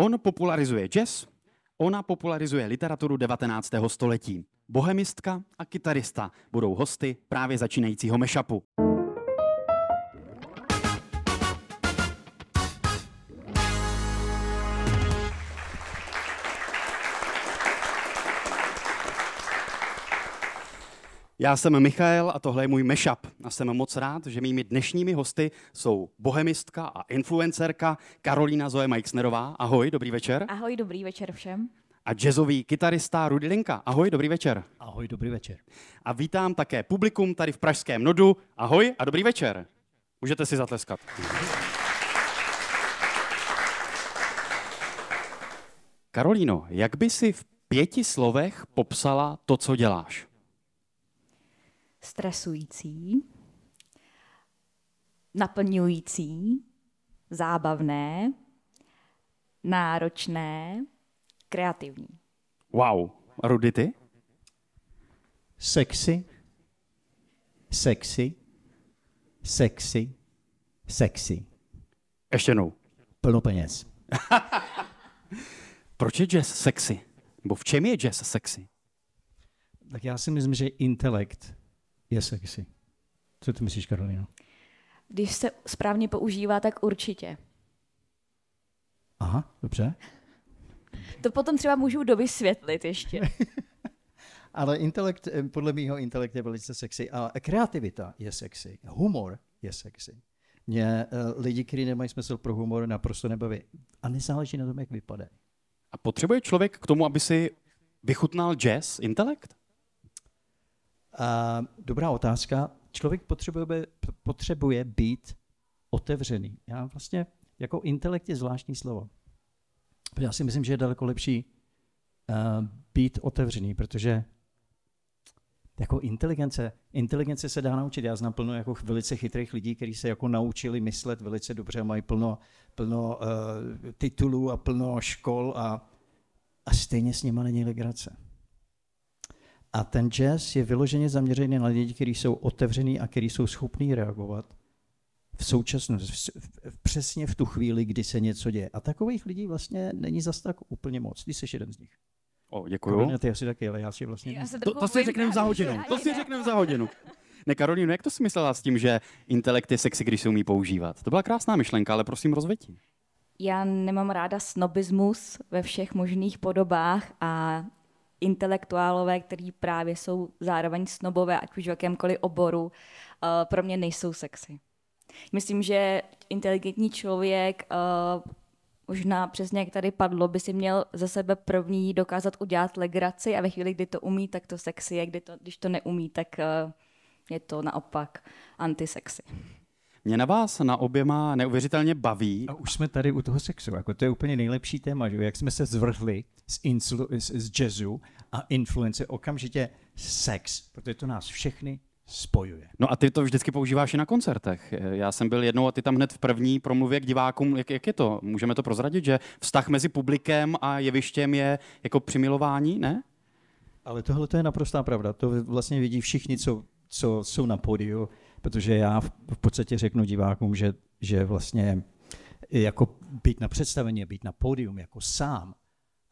On popularizuje jazz, ona popularizuje literaturu 19. století. Bohemistka a kytarista budou hosty právě začínajícího mešapu. Já jsem Michael a tohle je můj mashup a jsem moc rád, že mými dnešními hosty jsou bohemistka a influencerka Karolína Zoe Majksnerová. Ahoj, dobrý večer. Ahoj, dobrý večer všem. A jazzový kytarista Rudy Linka. Ahoj, dobrý večer. Ahoj, dobrý večer. A vítám také publikum tady v Pražském Nodu. Ahoj a dobrý večer. Můžete si zatleskat. Karolíno, jak by si v pěti slovech popsala to, co děláš? stresující, naplňující, zábavné, náročné, kreativní. Wow. Rudy, ty? Sexy, sexy, sexy, sexy. Ještě jednou. Plno peněz. Proč je jazz sexy? Bo v čem je jazz sexy? Tak já si myslím, že intelekt je sexy. Co ty myslíš, Karolina? Když se správně používá, tak určitě. Aha, dobře. To potom třeba můžu dovysvětlit ještě. Ale intelekt, eh, podle mého intelekt je velice sexy. A kreativita je sexy. Humor je sexy. Mě uh, lidi, kteří nemají smysl pro humor, naprosto nebaví. A nezáleží na tom, jak vypadají. A potřebuje člověk k tomu, aby si vychutnal jazz, intelekt? A dobrá otázka. Člověk potřebuje, potřebuje být otevřený. Já vlastně, jako intelekt je zvláštní slovo. Já si myslím, že je daleko lepší uh, být otevřený, protože jako inteligence, inteligence se dá naučit. Já znám plno jako velice chytrých lidí, kteří se jako naučili myslet velice dobře, mají plno, plno uh, titulů a plno škol a, a stejně s nimi není legrace. A ten jazz je vyloženě zaměřený na lidi, kteří jsou otevřený a kteří jsou schopní reagovat v současnosti, přesně v tu chvíli, kdy se něco děje. A takových lidí vlastně není zas tak úplně moc. Ty jsi jeden z nich. O, děkuju. Karolina, ty asi taky, ale já si vlastně... Já to, to si řekneme za hodinu. To si řekneme za hodinu. Ne, Karolínu, jak to si myslela s tím, že intelekt je sexy, když se umí používat? To byla krásná myšlenka, ale prosím rozvětí. Já nemám ráda snobismus ve všech možných podobách a intelektuálové, kteří právě jsou zároveň snobové, ať už v jakémkoliv oboru, eh, pro mě nejsou sexy. Myslím, že inteligentní člověk eh, možná přesně jak tady padlo, by si měl za sebe první dokázat udělat legraci a ve chvíli, kdy to umí, tak to sexy je, kdy to, když to neumí, tak eh, je to naopak antisexy. Mě na vás na oběma neuvěřitelně baví. A už jsme tady u toho sexu, jako to je úplně nejlepší téma, že? jak jsme se zvrhli z, inslu, z, z jazzu a influence okamžitě sex, protože to nás všechny spojuje. No a ty to vždycky používáš i na koncertech. Já jsem byl jednou a ty tam hned v první promluvě k divákům, jak, jak je to? Můžeme to prozradit, že vztah mezi publikem a jevištěm je jako přimilování, ne? Ale tohle to je naprostá pravda. To vlastně vidí všichni, co, co jsou na pódiu protože já v podstatě řeknu divákům, že, že vlastně jako být na představení, být na pódium jako sám,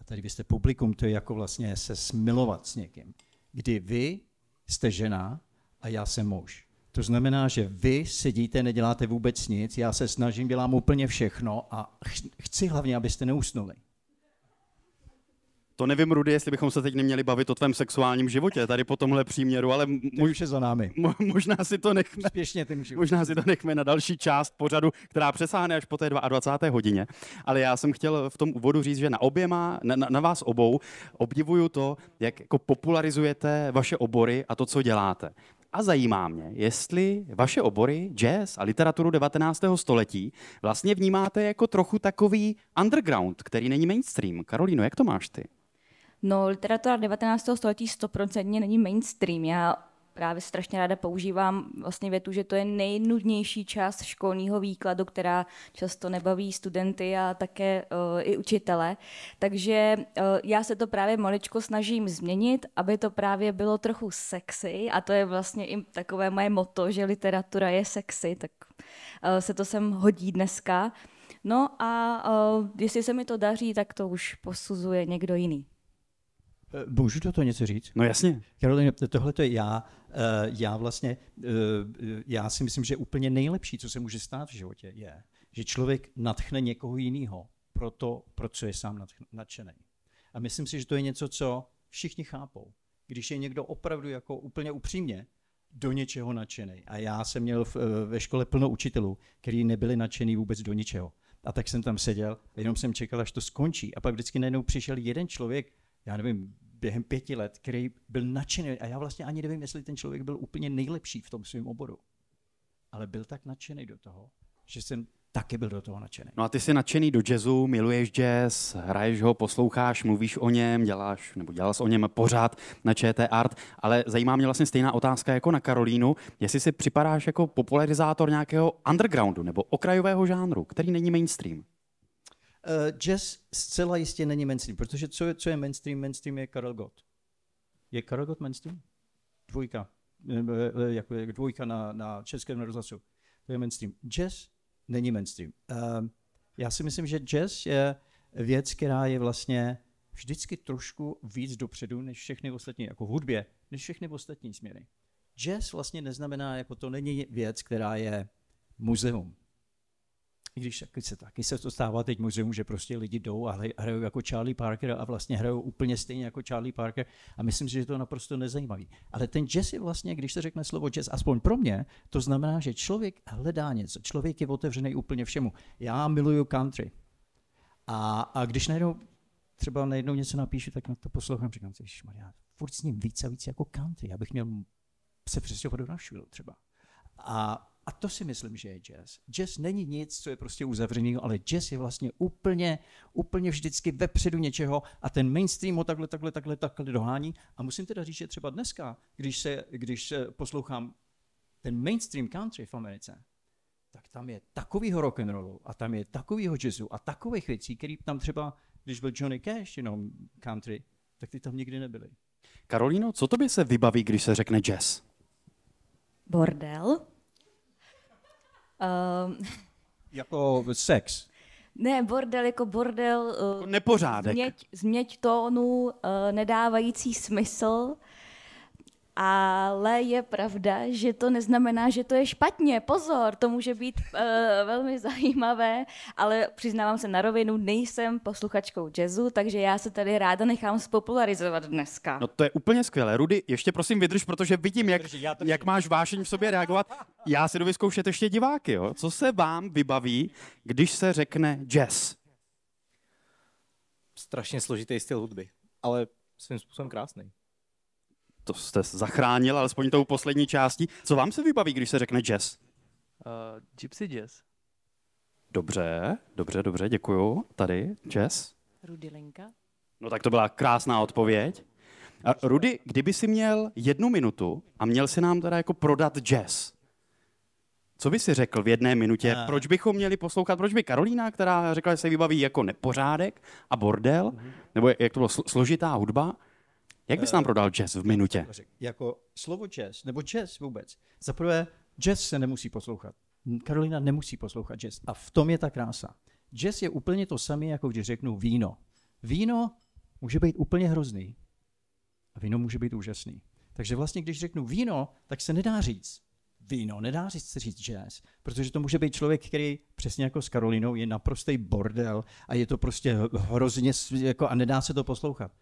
a tady vy jste publikum, to je jako vlastně se smilovat s někým, kdy vy jste žena a já jsem muž. To znamená, že vy sedíte, neděláte vůbec nic, já se snažím, dělám úplně všechno a chci hlavně, abyste neusnuli. To nevím, Rudy, jestli bychom se teď neměli bavit o tvém sexuálním životě tady po tomhle příměru, ale můj, už je za námi. Mo, možná si to nechme. Spěšně tím Možná si to nechme na další část pořadu, která přesáhne až po té 22. hodině. Ale já jsem chtěl v tom úvodu říct, že na oběma, na, na, na vás obou, obdivuju to, jak jako popularizujete vaše obory a to, co děláte. A zajímá mě, jestli vaše obory, jazz a literaturu 19. století vlastně vnímáte jako trochu takový underground, který není mainstream. Karolíno, jak to máš ty? No, literatura 19. století stoprocentně není mainstream. Já právě strašně ráda používám vlastně větu, že to je nejnudnější část školního výkladu, která často nebaví studenty a také uh, i učitele. Takže uh, já se to právě maličko snažím změnit, aby to právě bylo trochu sexy a to je vlastně i takové moje moto, že literatura je sexy, tak uh, se to sem hodí dneska. No a uh, jestli se mi to daří, tak to už posuzuje někdo jiný. Eh, můžu do toho něco říct? No jasně. Karolina, tohle to je já. Eh, já vlastně, eh, já si myslím, že úplně nejlepší, co se může stát v životě, je, že člověk natchne někoho jiného pro to, pro co je sám nadšený. A myslím si, že to je něco, co všichni chápou. Když je někdo opravdu jako úplně upřímně do něčeho nadšený. A já jsem měl ve škole plno učitelů, kteří nebyli nadšený vůbec do ničeho. A tak jsem tam seděl, jenom jsem čekal, až to skončí. A pak vždycky najednou přišel jeden člověk, já nevím, během pěti let, který byl nadšený. A já vlastně ani nevím, jestli ten člověk byl úplně nejlepší v tom svém oboru. Ale byl tak nadšený do toho, že jsem taky byl do toho nadšený. No a ty jsi nadšený do jazzu, miluješ jazz, hraješ ho, posloucháš, mluvíš o něm, děláš, nebo dělal o něm pořád na ČT Art, ale zajímá mě vlastně stejná otázka jako na Karolínu, jestli si připadáš jako popularizátor nějakého undergroundu nebo okrajového žánru, který není mainstream. Eh, jazz zcela jistě není mainstream, protože co je, co je mainstream? Mainstream je Karel Gott. Je Karel Gott mainstream? Dvojka. Eh, eh, jako dvojka na, na českém rozhlasu. To je mainstream. Jazz není mainstream. Já si myslím, že jazz je věc, která je vlastně vždycky trošku víc dopředu než všechny ostatní, jako v hudbě, než všechny ostatní směry. Jazz vlastně neznamená, jako to není věc, která je muzeum. I když taky se, taky se to stává teď muzeum, že prostě lidi jdou a hrajou jako Charlie Parker a vlastně hrajou úplně stejně jako Charlie Parker a myslím si, že to naprosto nezajímavý. Ale ten jazz je vlastně, když se řekne slovo jazz, aspoň pro mě, to znamená, že člověk hledá něco, člověk je otevřený úplně všemu. Já miluju country. A, a když najednou třeba najednou něco napíšu, tak na to poslouchám, říkám si, já furt s ním víc a víc jako country, já bych měl se přesně do Nashville třeba. A a to si myslím, že je jazz. Jazz není nic, co je prostě uzavřený, ale jazz je vlastně úplně, úplně vždycky vepředu něčeho a ten mainstream ho takhle, takhle, takhle, takhle dohání. A musím teda říct, že třeba dneska, když, se, když poslouchám ten mainstream country v Americe, tak tam je takovýho rock'n'rollu a tam je takovýho jazzu a takových věcí, který tam třeba, když byl Johnny Cash jenom country, tak ty tam nikdy nebyly. Karolíno, co tobě se vybaví, když se řekne jazz? Bordel. Um, jako sex. Ne, bordel jako bordel. Jako nepořádek. Změť, změť tónu, uh, nedávající smysl. Ale je pravda, že to neznamená, že to je špatně. Pozor, to může být uh, velmi zajímavé, ale přiznávám se na rovinu, nejsem posluchačkou jazzu, takže já se tady ráda nechám spopularizovat dneska. No to je úplně skvělé. Rudy, ještě prosím vydrž, protože vidím, jak, Drži, jak máš vášení v sobě reagovat. Já si jdu vyzkoušet ještě diváky. Jo? Co se vám vybaví, když se řekne jazz? Strašně složitý styl hudby, ale svým způsobem krásný to jste zachránil, alespoň tou poslední částí. Co vám se vybaví, když se řekne jazz? Uh, gypsy jazz. Dobře, dobře, dobře, děkuju. Tady, jazz. Rudy Linka. No tak to byla krásná odpověď. A Rudy, kdyby si měl jednu minutu a měl si nám teda jako prodat jazz, co by si řekl v jedné minutě? uh. Proč bychom měli poslouchat? Proč by Karolína, která řekla, že se vybaví jako nepořádek a bordel, uh-huh. nebo jak to bylo, složitá hudba, jak bys nám eh, prodal jazz v minutě? Jako, jako slovo jazz, nebo jazz vůbec. Za prvé, jazz se nemusí poslouchat. Karolina nemusí poslouchat jazz. A v tom je ta krása. Jazz je úplně to samé, jako když řeknu víno. Víno může být úplně hrozný. A víno může být úžasný. Takže vlastně, když řeknu víno, tak se nedá říct víno, nedá říct se říct jazz, protože to může být člověk, který přesně jako s Karolinou je naprostý bordel a je to prostě hrozně jako a nedá se to poslouchat.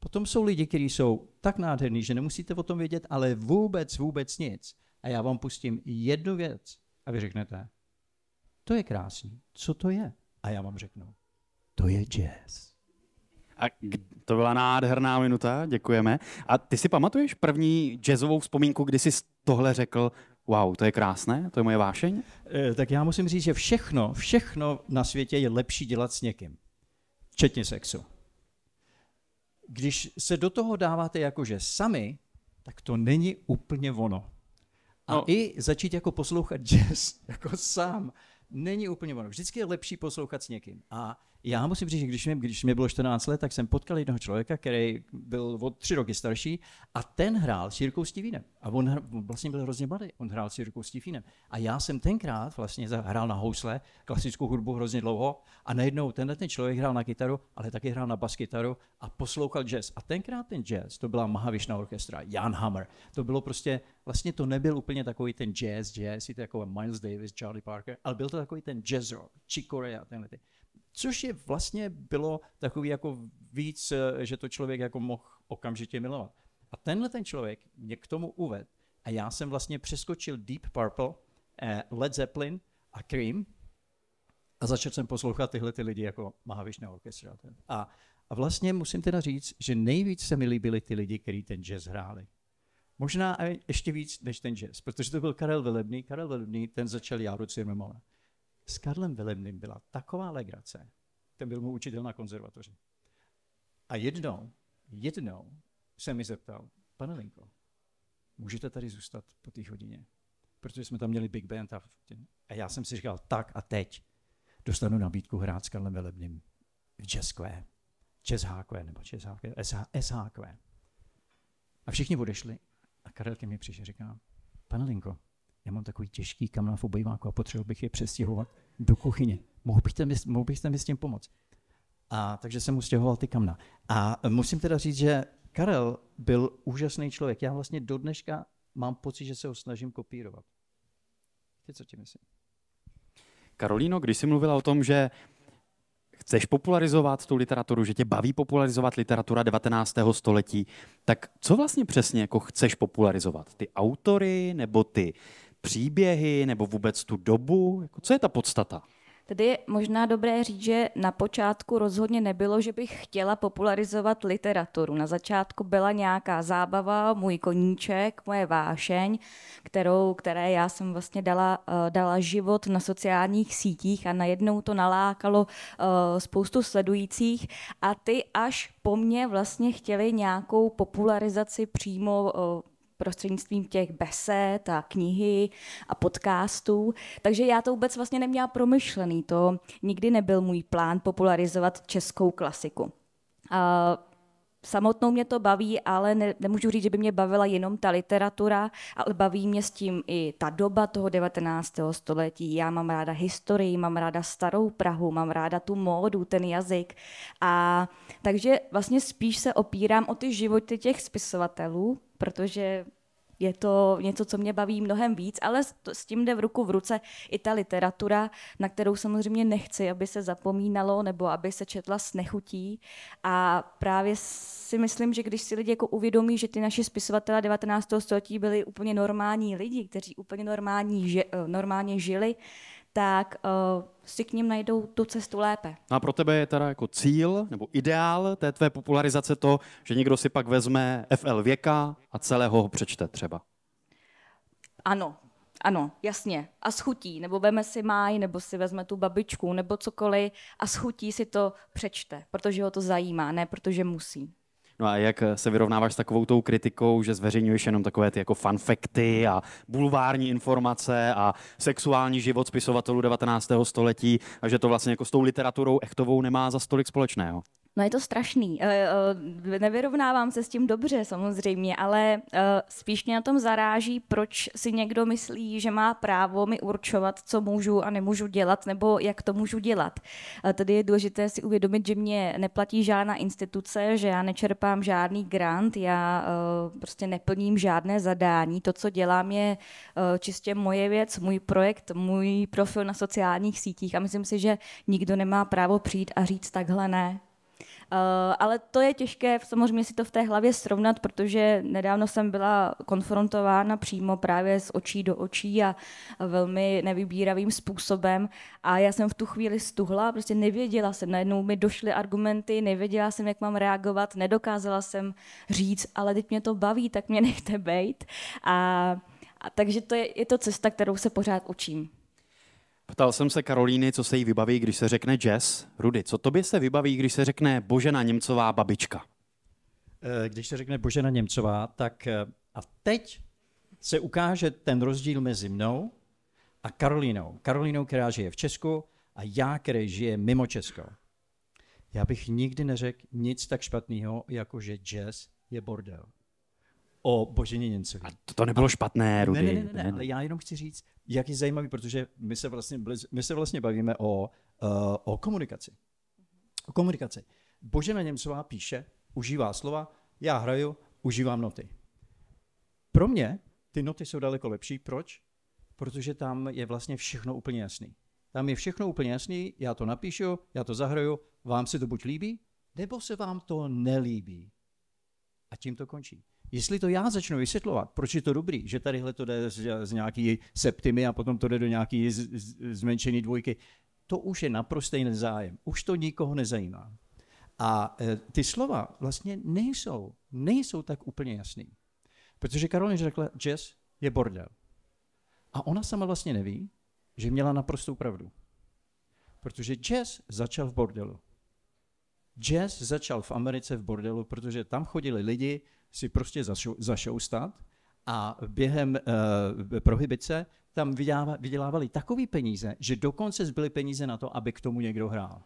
Potom jsou lidi, kteří jsou tak nádherní, že nemusíte o tom vědět, ale vůbec, vůbec nic. A já vám pustím jednu věc a vy řeknete, to je krásný, co to je? A já vám řeknu, to je jazz. A to byla nádherná minuta, děkujeme. A ty si pamatuješ první jazzovou vzpomínku, kdy jsi tohle řekl, wow, to je krásné, to je moje vášeň? E, tak já musím říct, že všechno, všechno na světě je lepší dělat s někým. Včetně sexu když se do toho dáváte jakože sami, tak to není úplně ono. A no. i začít jako poslouchat jazz jako sám není úplně ono. Vždycky je lepší poslouchat s někým. A já musím říct, že když mě, když mě bylo 14 let, tak jsem potkal jednoho člověka, který byl o tři roky starší a ten hrál s Jirkou Stivínem. A on, hr, on vlastně byl hrozně mladý, on hrál s Jirkou Stivínem. A já jsem tenkrát vlastně hrál na housle, klasickou hudbu hrozně dlouho a najednou tenhle ten člověk hrál na kytaru, ale taky hrál na baskytaru a poslouchal jazz. A tenkrát ten jazz, to byla Mahavishna orchestra, Jan Hammer. To bylo prostě, vlastně to nebyl úplně takový ten jazz, jazz, je to jako Miles Davis, Charlie Parker, ale byl to takový ten jazz rock, Chick Corea, tenhle. Ty. Což je vlastně bylo takový jako víc, eh, že to člověk jako mohl okamžitě milovat. A tenhle ten člověk mě k tomu uved. A já jsem vlastně přeskočil Deep Purple, eh, Led Zeppelin a Cream a začal jsem poslouchat tyhle ty lidi jako Mahavishnu Orchestra. A, a vlastně musím teda říct, že nejvíc se mi líbili ty lidi, kteří ten jazz hráli. Možná ještě víc než ten jazz, protože to byl Karel Velebný. Karel Velebný, ten začal Jaru Cirmemona. S Karlem Velebným byla taková legrace, ten byl můj učitel na konzervatoři. A jednou, jednou se mi zeptal, pane Linko, můžete tady zůstat po té hodině? Protože jsme tam měli Big Band a, a já jsem si říkal, tak a teď dostanu nabídku hrát s Karlem Velebným v Jazz Square. Jazz HQ, nebo Jazz HQ, SHQ. A všichni odešli a Karel ke mně přišel a říká, pane Linko, já mám takový těžký kamna v obejváku a potřeboval bych je přestěhovat do kuchyně. Mohl byste mi, mohl byste mi s tím pomoct? A takže jsem mu stěhoval ty kamna. A musím teda říct, že Karel byl úžasný člověk. Já vlastně do dneška mám pocit, že se ho snažím kopírovat. Ty co ti myslím? Karolíno, když jsi mluvila o tom, že chceš popularizovat tu literaturu, že tě baví popularizovat literatura 19. století, tak co vlastně přesně jako chceš popularizovat? Ty autory nebo ty příběhy nebo vůbec tu dobu? Jako, co je ta podstata? Tady je možná dobré říct, že na počátku rozhodně nebylo, že bych chtěla popularizovat literaturu. Na začátku byla nějaká zábava, můj koníček, moje vášeň, kterou, které já jsem vlastně dala, eh, dala život na sociálních sítích a najednou to nalákalo eh, spoustu sledujících a ty až po mně vlastně chtěli nějakou popularizaci přímo eh, prostřednictvím těch besed a knihy a podcastů. Takže já to vůbec vlastně neměla promyšlený. To nikdy nebyl můj plán popularizovat českou klasiku. A samotnou mě to baví, ale ne, nemůžu říct, že by mě bavila jenom ta literatura, ale baví mě s tím i ta doba toho 19. století. Já mám ráda historii, mám ráda starou Prahu, mám ráda tu módu, ten jazyk. A takže vlastně spíš se opírám o ty životy těch spisovatelů, protože je to něco, co mě baví mnohem víc, ale s tím jde v ruku v ruce i ta literatura, na kterou samozřejmě nechci, aby se zapomínalo nebo aby se četla s nechutí. A právě si myslím, že když si lidi jako uvědomí, že ty naši spisovatelé 19. století byli úplně normální lidi, kteří úplně normální, eh, normálně žili, tak uh, si k ním najdou tu cestu lépe. No a pro tebe je teda jako cíl nebo ideál té tvé popularizace to, že někdo si pak vezme FL věka a celého ho přečte třeba? Ano, ano, jasně. A schutí, nebo veme si máj, nebo si vezme tu babičku, nebo cokoliv a schutí si to přečte, protože ho to zajímá, ne protože musí. No a jak eh, se vyrovnáváš s takovou tou kritikou, že zveřejňuješ jenom takové ty jako fanfekty a bulvární informace a sexuální život spisovatelů 19. století a že to vlastně jako s tou literaturou Echtovou nemá za stolik společného? No je to strašný. Eh, eh, nevyrovnávám se s tím dobře samozřejmě, ale eh, spíš mě na tom zaráží, proč si někdo myslí, že má právo mi určovat, co můžu a nemůžu dělat, nebo jak to můžu dělat. Tady je důležité si uvědomit, že mě neplatí žádná instituce, že já nečerpám žádný grant, já prostě neplním žádné zadání. To, co dělám, je čistě moje věc, můj projekt, můj profil na sociálních sítích a myslím si, že nikdo nemá právo přijít a říct takhle ne. Eh, ale to je těžké samozřejmě si to v té hlavě srovnat, protože nedávno jsem byla konfrontována přímo právě z očí do očí a velmi nevybíravým způsobem a já jsem v tu chvíli stuhla, prostě nevěděla jsem, najednou mi došly argumenty, nevěděla jsem, jak mám reagovat, nedokázala jsem říct, ale teď mě to baví, tak mě nechte bejt a a takže to je, je to cesta, kterou se pořád učím. Ptal jsem se Karolíny, co se jí vybaví, když se řekne jazz. Rudy, co tobě se vybaví, když se řekne Božena Němcová babička? Eh, když se řekne Božena Němcová, tak eh, a teď se ukáže ten rozdíl mezi mnou a Karolínou. Karolínou, která žije v Česku a já, který žije mimo Česko. Já bych nikdy neřekl nic tak špatného, jako že jazz je bordel o Boženěncovi. A to, to nebylo a... špatné, Rudy. Ne, ne, ne, ne, ne, ale já jenom chci říct, jak je zajímavý, protože my se vlastně, my se vlastně bavíme o, uh, o komunikaci. O komunikaci. Božena Němcová píše, užívá slova, já hraju, užívám noty. Pro mě ty noty jsou daleko lepší. Proč? Protože tam je vlastně všechno úplně jasný. Tam je všechno úplně jasný, já to napíšu, já to zahraju, vám se to buď líbí, nebo se vám to nelíbí. A tím to končí. Jestli to já začnu vysvětlovat, proč je to dobrý, že tadyhle to jde z, z nějaký septimy a potom to jde do nějaký z, z, zmenšený dvojky, to už je naprostý nezájem. Už to nikoho nezajímá. A e, ty slova vlastně nejsou, nejsou tak úplně jasný. Protože Karolina řekla, jazz je bordel. A ona sama vlastně neví, že měla naprostou pravdu. Protože jazz začal v bordelu. Jazz začal v Americe v bordelu, protože tam chodili lidi si prostě zašoustat a během uh, prohibice tam vydělávali, takový peníze, že dokonce zbyly peníze na to, aby k tomu někdo hrál.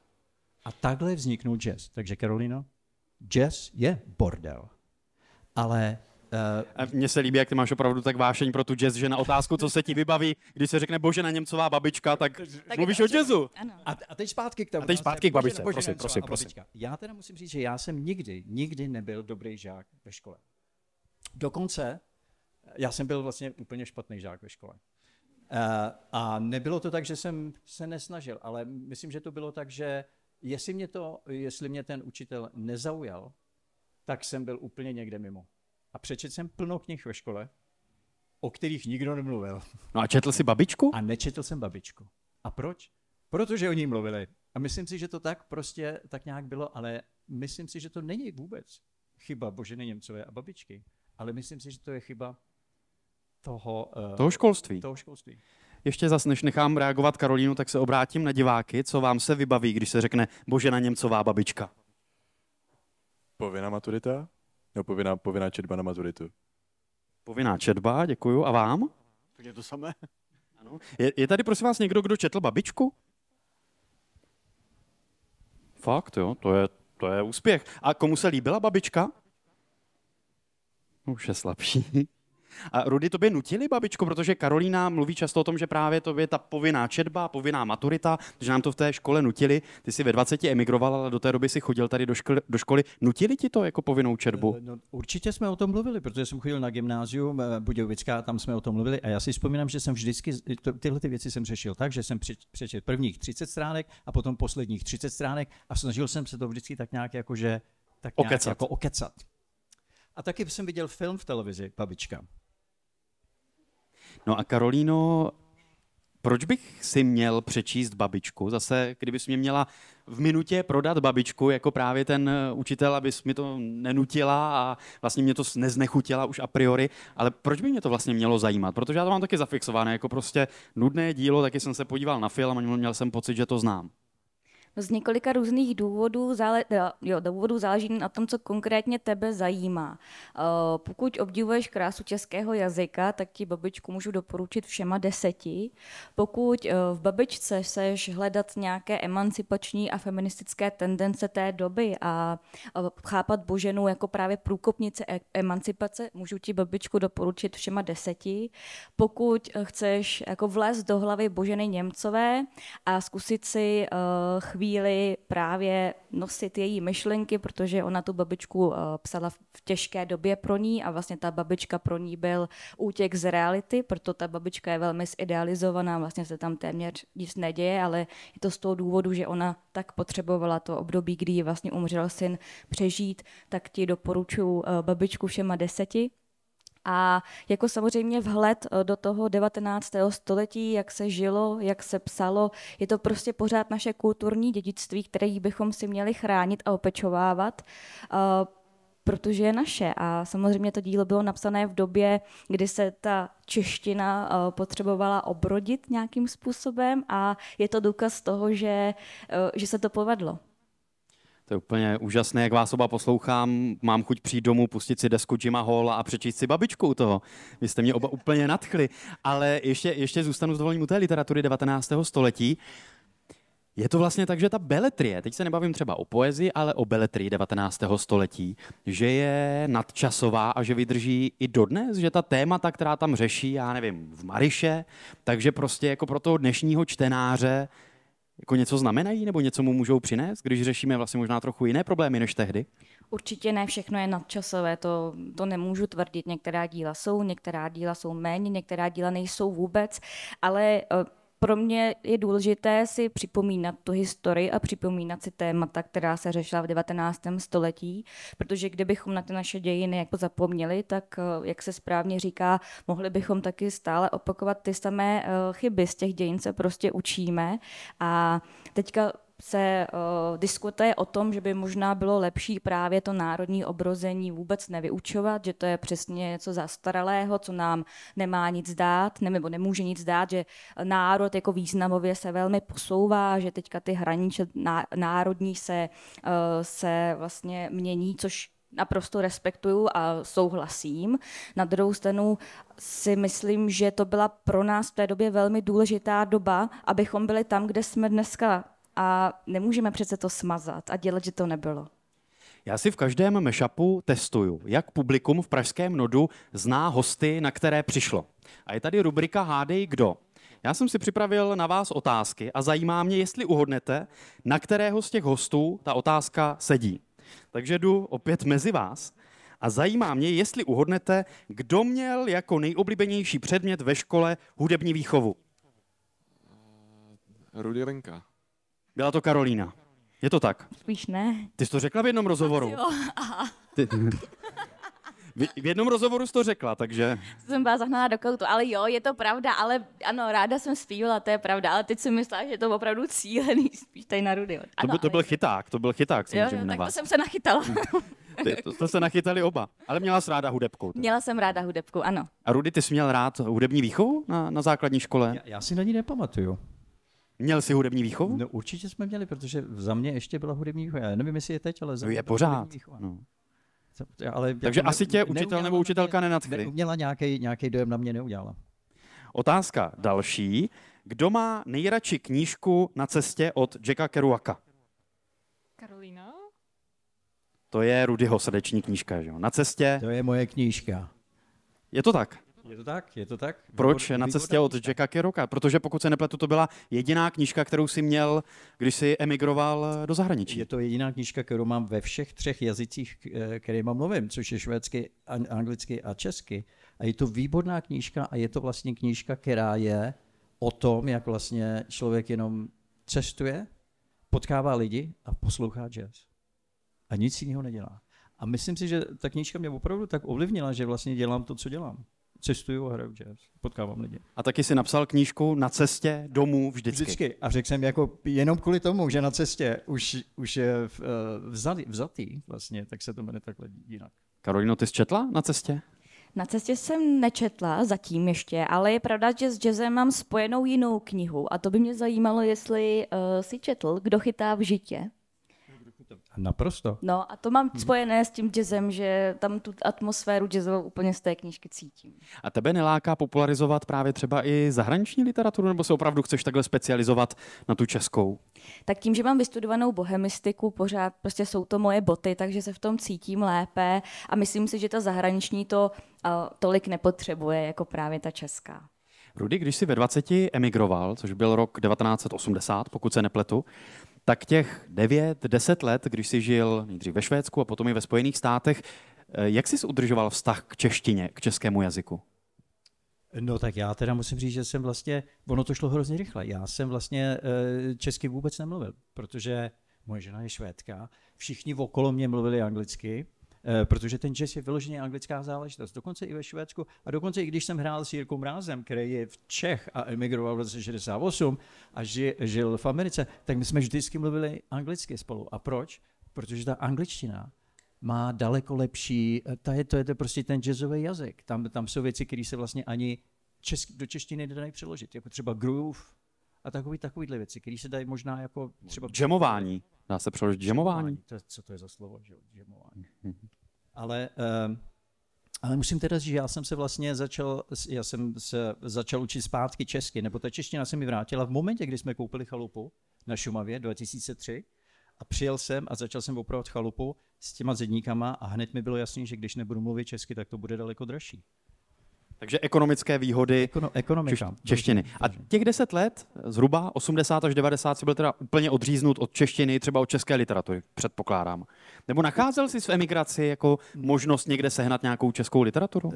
A takhle vzniknul jazz. Takže Karolino, jazz je bordel. Ale Uh, Mně se líbí, jak ty máš opravdu tak vášeň pro tu jazz, že na otázku, co se ti vybaví, když se řekne Božena Němcová babička, tak, tak mluvíš o jazzu. Ano. A, a teď zpátky k tomu. A teď zpátky k babičce, prosím, prosím, prosím, prosím. Já teda musím říct, že já jsem nikdy, nikdy nebyl dobrý žák ve škole. Dokonce já jsem byl vlastně úplně špatný žák ve škole. Uh, a nebylo to tak, že jsem se nesnažil, ale myslím, že to bylo tak, že jestli mě, to, jestli mě ten učitel nezaujal, tak jsem byl úplně někde mimo a přečet jsem plno knih ve škole, o kterých nikdo nemluvil. No a četl si babičku? A nečetl jsem babičku. A proč? Protože o ní mluvili. A myslím si, že to tak prostě tak nějak bylo, ale myslím si, že to není vůbec chyba Boženy Němcové a babičky, ale myslím si, že to je chyba toho, uh, toho školství. Toho školství. Ještě zas, než nechám reagovat Karolínu, tak se obrátím na diváky. Co vám se vybaví, když se řekne Božena Němcová babička? Povinná maturita? No, povinná, povinná četba na maturitu. Povinná četba, děkuju. A vám? To je to samé. Ano. Je, je tady prosím vás někdo, kdo četl babičku? Fakt, jo, to je, to je úspěch. A komu se líbila babička? Už je slabší. A Rudy, to by nutili, babičko, protože Karolína mluví často o tom, že právě to je ta povinná četba, povinná maturita, že nám to v té škole nutili. Ty jsi ve 20 emigroval, ale do té doby si chodil tady do, školy, do školy. Nutili ti to jako povinnou četbu? Eh, no, určitě jsme o tom mluvili, protože jsem chodil na gymnázium eh, Budějovická, tam jsme o tom mluvili a já si vzpomínám, že jsem vždycky tyhle ty věci jsem řešil tak, že jsem přečet prvních 30 stránek a potom posledních 30 stránek a snažil jsem se to vždycky tak nějak jakože tak nějak okecat. jako okecat. A taky jsem viděl film v televizi, babička. No a Karolíno, proč bych si měl přečíst babičku? Zase, kdybys mě měla v minutě prodat babičku, jako právě ten eh, učitel, abys mi to nenutila a vlastně mě to neznechutila už a priori, ale proč by mě to vlastně mělo zajímat? Protože já to mám taky zafixované, jako prostě nudné dílo, taky jsem se podíval na film a měl jsem pocit, že to znám. No z několika různých důvodů, zále, eh, jo, důvodů záleží na tom, co konkrétně tebe zajímá. Eh, pokud obdivuješ krásu českého jazyka, tak ti babičku můžu doporučit všema deseti. Pokud eh, v babičce seš hledat nějaké emancipační a feministické tendence té doby a chápat Boženu jako právě průkopnice e- emancipace, můžu ti babičku doporučit všema deseti. Pokud chceš jako vlézt do hlavy Boženy Němcové a zkusit si chvíli chvíli právě nosit její myšlenky, protože ona tu babičku eh, psala v těžké době pro ní a vlastně ta babička pro ní byl útěk z reality, proto ta babička je velmi zidealizovaná, vlastně se tam téměř nic neděje, ale je to z toho důvodu, že ona tak potřebovala to období, kdy vlastně umřel syn přežít, tak ti doporučuji eh, babičku všema deseti, a jako samozřejmě vhled eh, do toho 19. století, jak se žilo, jak se psalo, je to prostě pořád naše kulturní dědictví, které bychom si měli chránit a opečovávat eh, protože je naše. A samozřejmě to dílo bylo napsané v době, kdy se ta čeština eh, potřebovala obrodit nějakým způsobem a je to důkaz toho, že, že se to povedlo. To je úplně úžasné, jak vás oba poslouchám. Mám chuť přijít domů, pustit si desku Jima Hall a přečíst si babičku u toho. Vy jste mě oba úplně nadchli. Ale ještě, ještě zůstanu s dovolením u té literatury 19. století. Je to vlastně tak, že ta beletrie, teď se nebavím třeba o poezii, ale o beletrii 19. století, že je nadčasová a že vydrží i dodnes, že ta témata, která tam řeší, já nevím, v Mariše, takže prostě jako pro toho dnešního čtenáře jako něco znamenají nebo něco mu můžou přinést, když řešíme vlastně možná trochu jiné problémy než tehdy? Určitě ne všechno je nadčasové, to, to nemůžu tvrdit. Některá díla jsou, některá díla jsou méně, některá díla nejsou vůbec, ale eh, pro mě je důležité si připomínat tu historii a připomínat si témata, která se řešila v 19. století, protože kdybychom na ty naše dějiny jako zapomněli, tak, eh, jak se správně říká, mohli bychom taky stále opakovat ty samé eh, chyby. Z těch dějin se prostě učíme a teďka se uh, diskutuje o tom, že by možná bylo lepší právě to národní obrození vůbec nevyučovat, že to je přesně něco zastaralého, co nám nemá nic dát, nebo nemůže nic dát, že národ jako významově se velmi posouvá, že teďka ty hranice národní se, uh, se vlastně mění, což naprosto respektuju a souhlasím. Na druhou stranu si myslím, že to byla pro nás v té době velmi důležitá doba, abychom byli tam, kde jsme dneska a nemůžeme přece to smazat a dělat, že to nebylo. Já si v každém mešapu testuju, jak publikum v Pražském nodu zná hosty, na které přišlo. A je tady rubrika Hádej kdo. Já jsem si připravil na vás otázky a zajímá mě, jestli uhodnete, na kterého z těch hostů ta otázka sedí. Takže jdu opět mezi vás a zajímá mě, jestli uhodnete, kdo měl jako nejoblíbenější předmět ve škole hudební výchovu. Rudy Linka. Byla to Karolína. Je to tak? Spíš ne. Ty jsi to řekla v jednom rozhovoru. Jo, aha. Ty, v jednom rozhovoru jsi to řekla, takže... Jsem byla zahnaná do koutu, ale jo, je to pravda, ale ano, ráda jsem zpívala, to je pravda, ale teď jsem myslela, že to opravdu cílený spíš tady na Rudy. Ano, to, by, to byl ale... chyták, to byl chyták jo, jo, no, tak to jsem se nachytala. Hm. Ty, to to se nachytali oba, ale měla jsi ráda hudebku. Tak? Měla jsem ráda hudebku, ano. A Rudy, ty jsi měl rád hudební výchovu na, na základní škole? Já, já si na ní nepamatuju. Měl jsi hudební výchovu? No určitě jsme měli, protože za mě ještě byla hudební výchova. Já nevím, jestli je teď, ale za no, mě je pořád. Hudební No. Ale jako Takže jako asi tě učitel nebo učitelka nenadchly. Neuměla nějaký, nějaký dojem na mě, neudělala. Otázka další. Kdo má nejradši knížku na cestě od Jacka Kerouaka? Karolina? To je Rudyho srdeční knížka, že jo? Na cestě. To je moje knížka. Je to tak? Je to tak? Je to tak? Proč? Výbor, Na cestě od Jacka Kerouka. Protože pokud se nepletu, to byla jediná knížka, kterou si měl, když si emigroval eh, do zahraničí. Je to jediná knížka, kterou mám ve všech třech jazycích, eh, které mám mluvím, což je švédsky, anglicky a česky. A je to výborná knížka a je to vlastně knížka, která je o tom, jak vlastně člověk jenom cestuje, potkává lidi a poslouchá jazz. A nic jiného nedělá. A myslím si, že ta knížka mě opravdu tak ovlivnila, že vlastně dělám to, co dělám cestuju a hraju jazz, potkávám lidi. A taky si napsal knížku na cestě domů vždycky. Vždycky. A řekl jsem jako jenom kvůli tomu, že na cestě už, už je eh, vzali, vzatý vlastně, tak se to jmenuje takhle jinak. Karolino, ty jsi četla na cestě? Na cestě jsem nečetla zatím ještě, ale je pravda, že s jazzem mám spojenou jinou knihu a to by mě zajímalo, jestli uh, eh, si četl Kdo chytá v žitě. Naprosto. No a to mám hmm. spojené s tím jazzem, že tam tu atmosféru jazzovou úplně z té knížky cítím. A tebe neláká popularizovat právě třeba i zahraniční literaturu, nebo se opravdu chceš takhle specializovat na tu českou? Tak tím, že mám vystudovanou bohemistiku, pořád prostě jsou to moje boty, takže se v tom cítím lépe a myslím si, že ta zahraniční to uh, tolik nepotřebuje, jako právě ta česká. Rudy, když jsi ve 20 emigroval, což byl rok 1980, pokud se nepletu, tak těch 9-10 let, když jsi žil nejdřív ve Švédsku a potom i ve Spojených státech, eh, jak jsi udržoval vztah k češtině, k českému jazyku? No tak já teda musím říct, že jsem vlastně, ono to šlo hrozně rychle, já jsem vlastně eh, česky vůbec nemluvil, protože moje žena je švédka, všichni okolo mě mluvili anglicky, Eh, protože ten jazz je vyloženě anglická záležitost. Dokonce i ve Švédsku a dokonce i když jsem hrál s Jirkou Mrázem, který je v Čech a emigroval v roce 68 a ži, žil v Americe, tak my jsme vždycky mluvili anglicky spolu. A proč? Protože ta angličtina má daleko lepší, eh, ta je, to je to prostě ten jazzový jazyk. Tam, tam jsou věci, které se vlastně ani česk, do češtiny nedají přeložit, jako třeba groove a takový, takovýhle věci, které se dají možná jako třeba... Džemování. Dá se přeložit džemování. To, co to je za slovo, že? džemování. Ale, ehm, ale musím teda říct, že já jsem se vlastně začal, já jsem se začal učit zpátky česky, nebo ta čeština se mi vrátila v momentě, kdy jsme koupili chalupu na Šumavě 2003, a přijel jsem a začal jsem opravovat chalupu s těma zedníkama a hned mi bylo jasné, že když nebudu mluvit česky, tak to bude daleko dražší. Takže ekonomické výhody Ekono, ekonomika. Češ, češtiny. A těch deset let, zhruba 80 až 90, si byl teda úplně odříznut od češtiny, třeba od české literatury, předpokládám. Nebo nacházel jsi v emigraci jako možnost někde sehnat nějakou českou literaturu?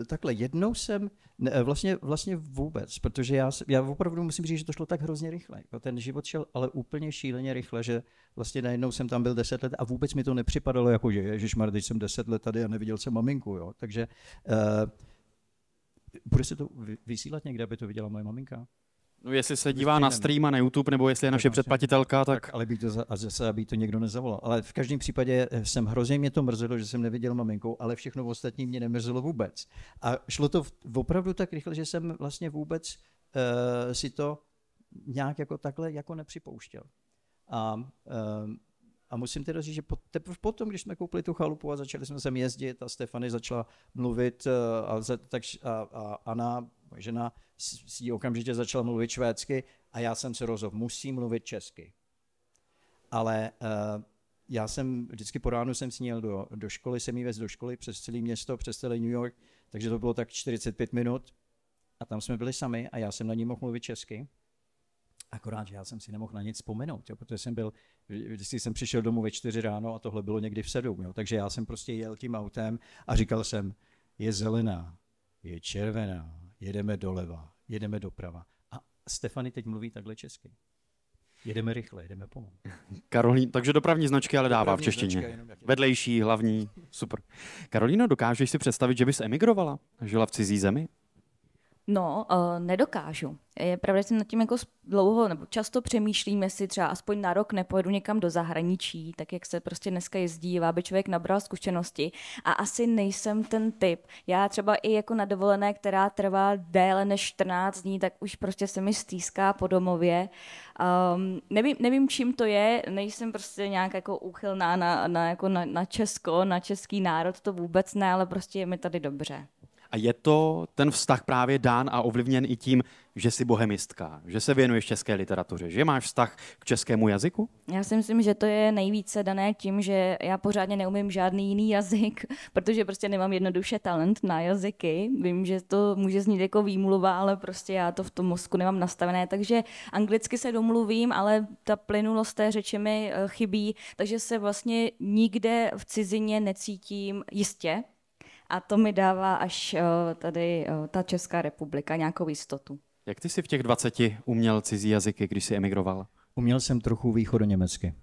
E, takhle, jednou jsem, ne, eh, vlastně, vlastně vůbec, protože já, já opravdu musím říct, že to šlo tak hrozně rychle. Ten život šel ale úplně šíleně rychle, že vlastně najednou jsem tam byl deset let a vůbec mi to nepřipadalo jako, že ježišmar, teď jsem deset let tady a neviděl jsem maminku. Jo? Takže e, bude se to vysílat někde, aby to viděla moje maminka? No, jestli se dívá na stream a na YouTube, nebo jestli je naše předplatitelka, tak... tak ale by to, a zase, aby to někdo nezavolal. Ale v každém případě eh, jsem hrozně mě to mrzelo, že jsem neviděl maminkou, ale všechno ostatní mě nemrzelo vůbec. A šlo to v, opravdu tak rychle, že jsem vlastně vůbec uh, si to nějak jako takhle jako nepřipouštěl. A eh, a musím teda říct, že teprve potom, když jsme koupili tu chalupu a začali jsme sem jezdit a Stefany začala mluvit eh, a, a, a Anna, moje žena, s si okamžitě začala mluvit švédsky a já jsem se rozhodl, musím mluvit česky. Ale uh, já jsem vždycky po ránu jsem sníl do, do školy, jsem jí vez do školy přes celé město, přes celý New York, takže to bylo tak 45 minut a tam jsme byli sami a já jsem na ní mohl mluvit česky Akorát, že já jsem si nemohl na nic vzpomenout, jo, protože jsem byl, když jsem přišel domů ve čtyři ráno a tohle bylo někdy v sedm, jo, takže já jsem prostě jel tím autem a říkal jsem, je zelená, je červená, jedeme doleva, jedeme doprava. A Stefany teď mluví takhle česky. Jedeme rychle, jedeme pomalu. Karolín, takže dopravní značky ale dává dopravní v češtině. Značka, Vedlejší, hlavní, super. Karolíno, dokážeš si představit, že bys emigrovala? Žila v cizí zemi? No, uh, nedokážu. Je pravda, že jsem nad tím jako dlouho nebo často přemýšlím, jestli třeba aspoň na rok nepojedu někam do zahraničí, tak jak se prostě dneska jezdí, aby člověk nabral zkušenosti. A asi nejsem ten typ. Já třeba i jako na dovolené, která trvá déle než 14 dní, tak už prostě se mi stýská po domově. Um, nevím, nevím, čím to je, nejsem prostě nějak jako úchylná na, na, jako na, na Česko, na český národ, to vůbec ne, ale prostě je mi tady dobře. A je to ten vztah právě dán a ovlivněn i tím, že jsi bohemistka, že se věnuješ české literatuře, že máš vztah k českému jazyku? Já si myslím, že to je nejvíce dané tím, že já pořádně neumím žádný jiný jazyk, protože prostě nemám jednoduše talent na jazyky. Vím, že to může znít jako výmluva, ale prostě já to v tom mozku nemám nastavené, takže anglicky se domluvím, ale ta plynulost té řeči mi eh, chybí, takže se vlastně nikde v cizině necítím jistě, a to mi dává až eh, tady eh, ta Česká republika nějakou jistotu. Jak ty jsi v těch 20 uměl cizí jazyky, když jsi emigroval? Uměl jsem trochu východoněmecky.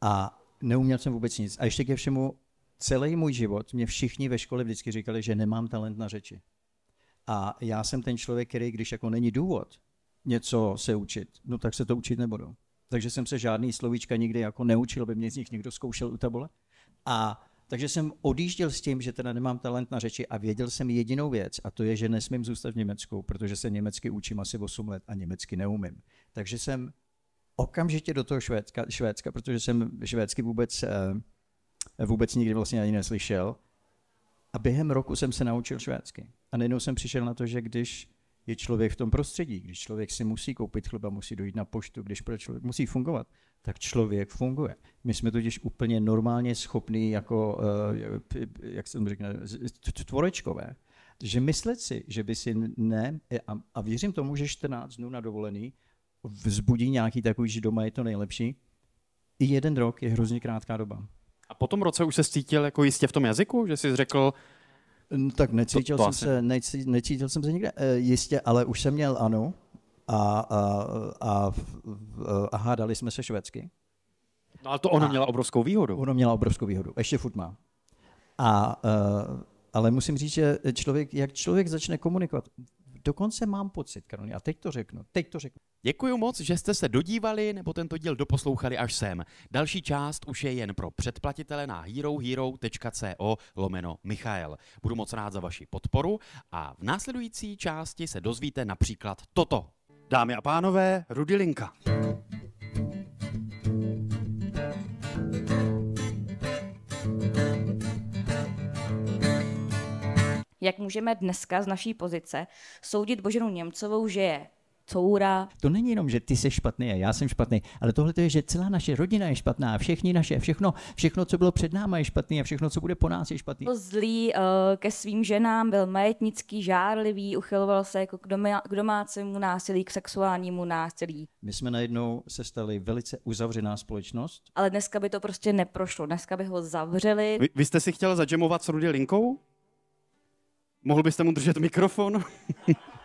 A neuměl jsem vůbec nic. A ještě ke všemu, celý můj život mě všichni ve škole vždycky říkali, že nemám talent na řeči. A já jsem ten člověk, který, když jako není důvod něco se učit, no tak se to učit nebudu. Takže jsem se žádný slovíčka nikdy jako neučil, by mě z nich někdo zkoušel u tabule. A takže jsem odjížděl s tím, že teda nemám talent na řeči a věděl jsem jedinou věc, a to je, že nesmím zůstat v Německu, protože se německy učím asi 8 let a německy neumím. Takže jsem okamžitě do toho Švédska, Švédska protože jsem švédsky vůbec, eh, vůbec nikdy vlastně ani neslyšel. A během roku jsem se naučil švédsky. A najednou jsem přišel na to, že když je člověk v tom prostředí. Když člověk si musí koupit chleba, musí dojít na poštu, když pro člověk musí fungovat, tak člověk funguje. My jsme totiž úplně normálně schopní, jako, eh, jak se tomu řekne, tvorečkové, že myslet si, že by si ne, a věřím tomu, že 14 dnů na dovolený vzbudí nějaký takový, že doma je to nejlepší, i jeden rok je hrozně krátká doba. A po tom roce už se cítil jako jistě v tom jazyku, že jsi řekl, No, tak necítil, to, to jsem se, necítil, necítil jsem se nikde. E, jistě, ale už jsem měl ano, a, a, a, e, a hádali jsme se švédsky. No ale to ona a měla obrovskou výhodu. Ona měla obrovskou výhodu, ještě furt má. A, uh, ale musím říct, že člověk, jak člověk začne komunikovat, dokonce mám pocit, Karolina, a teď to řeknu, teď to řeknu. Děkuji moc, že jste se dodívali nebo tento díl doposlouchali až sem. Další část už je jen pro předplatitele na herohero.co lomeno Michael. Budu moc rád za vaši podporu a v následující části se dozvíte například toto. Dámy a pánové, Rudilinka. Linka. jak můžeme dneska z naší pozice soudit Boženu Němcovou, že je coura. To není jenom, že ty jsi špatný a já jsem špatný, ale tohle to je, že celá naše rodina je špatná a všichni naše, všechno, všechno, co bylo před náma je špatný a všechno, co bude po nás je špatný. Byl zlý uh, ke svým ženám, byl majetnický, žárlivý, uchyloval se jako k, k domácímu násilí, k sexuálnímu násilí. My jsme najednou se stali velice uzavřená společnost. Ale dneska by to prostě neprošlo, dneska by ho zavřeli. Vy, vy jste si chtěla zadžemovat s Rudy Linkou? Mohl byste mu držet mikrofon?